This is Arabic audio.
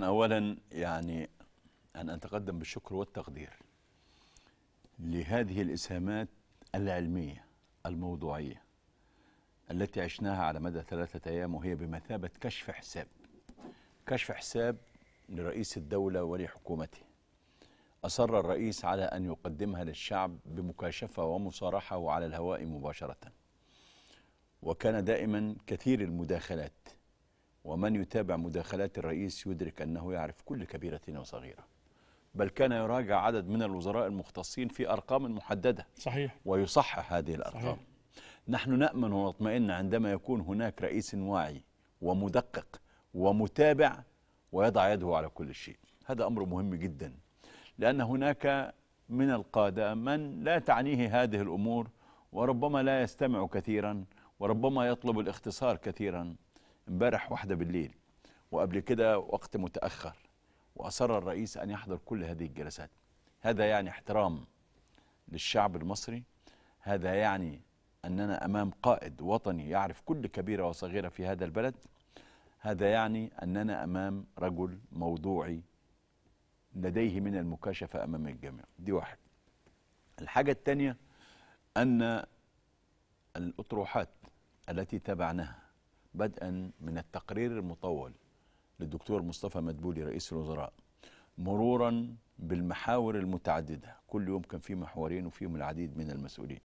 أولا يعني أن أتقدم بالشكر والتقدير لهذه الإسهامات العلمية الموضوعية التي عشناها على مدى ثلاثة أيام وهي بمثابة كشف حساب كشف حساب لرئيس الدولة ولحكومته أصر الرئيس على أن يقدمها للشعب بمكاشفة ومصارحة وعلى الهواء مباشرة وكان دائما كثير المداخلات ومن يتابع مداخلات الرئيس يدرك أنه يعرف كل كبيرة وصغيرة بل كان يراجع عدد من الوزراء المختصين في أرقام محددة صحيح ويصحح هذه الأرقام صحيح. نحن نأمن ونطمئن عندما يكون هناك رئيس واعي ومدقق ومتابع ويضع يده على كل شيء هذا أمر مهم جدا لأن هناك من القادة من لا تعنيه هذه الأمور وربما لا يستمع كثيرا وربما يطلب الاختصار كثيرا امبارح واحدة بالليل وقبل كده وقت متأخر وأصر الرئيس أن يحضر كل هذه الجلسات هذا يعني احترام للشعب المصري هذا يعني أننا أمام قائد وطني يعرف كل كبيرة وصغيرة في هذا البلد هذا يعني أننا أمام رجل موضوعي لديه من المكاشفة أمام الجميع دي واحد الحاجة الثانية أن الأطروحات التي تابعناها بدءا من التقرير المطول للدكتور مصطفى مدبولي رئيس الوزراء مرورا بالمحاور المتعددة كل يوم كان في محورين وفيهم العديد من المسؤولين